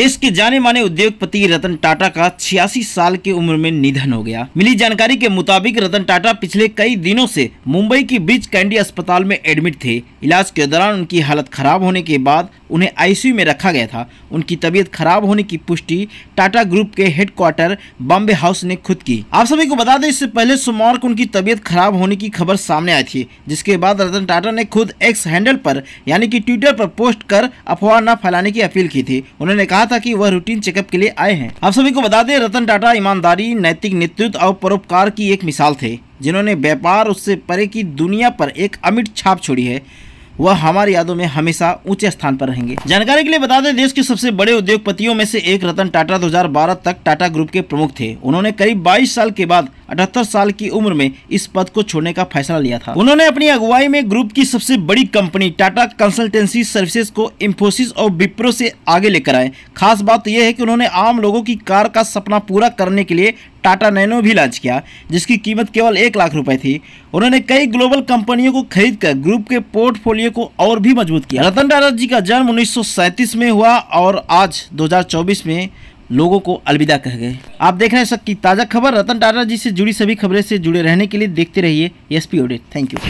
देश के जाने माने उद्योगपति रतन टाटा का छियासी साल की उम्र में निधन हो गया मिली जानकारी के मुताबिक रतन टाटा पिछले कई दिनों से मुंबई की ब्रिज कैंडी अस्पताल में एडमिट थे इलाज के दौरान उनकी हालत खराब होने के बाद उन्हें आईसीयू में रखा गया था उनकी तबीयत खराब होने की पुष्टि टाटा ग्रुप के हेडक्वार्टर बॉम्बे हाउस ने खुद की आप सभी को बता दें इससे पहले सोमवार को उनकी तबीयत खराब होने की खबर सामने आई थी जिसके बाद रतन टाटा ने खुद एक्स हैंडल पर यानी कि ट्विटर पर पोस्ट कर अफवाह न फैलाने की अपील की थी उन्होंने कहा था कि वह रूटीन चेकअप के लिए आए हैं आप सभी को बता दें रतन टाटा ईमानदारी नैतिक नेतृत्व और परोपकार की एक मिसाल थे जिन्होंने व्यापार उससे परे की दुनिया पर एक अमिट छाप छोड़ी है वह हमारी यादों में हमेशा ऊंचे स्थान पर रहेंगे जानकारी के लिए बता दें देश के सबसे बड़े उद्योगपतियों में से एक रतन टाटा 2012 तक टाटा ग्रुप के प्रमुख थे उन्होंने करीब 22 साल के बाद अठहत्तर साल की उम्र में इस पद को छोड़ने का फैसला लिया था उन्होंने अपनी अगुवाई में ग्रुप की सबसे बड़ी कंपनी टाटा कंसल्टेंसी सर्विसेज को इंफोसिस और विप्रो से आगे लेकर आए खास बात यह है कि उन्होंने आम लोगों की कार का सपना पूरा करने के लिए टाटा नैनो भी लॉन्च किया जिसकी कीमत केवल एक लाख रुपए थी उन्होंने कई ग्लोबल कंपनियों को खरीद कर ग्रुप के पोर्टफोलियो को और भी मजबूत किया रतन टाटा जी का जन्म उन्नीस में हुआ और आज 2024 में लोगों को अलविदा कह गए आप देख रहे हैं सबकी ताज़ा खबर रतन टाटा जी से जुड़ी सभी खबरें से जुड़े रहने के लिए देखते रहिए एस पी थैंक यू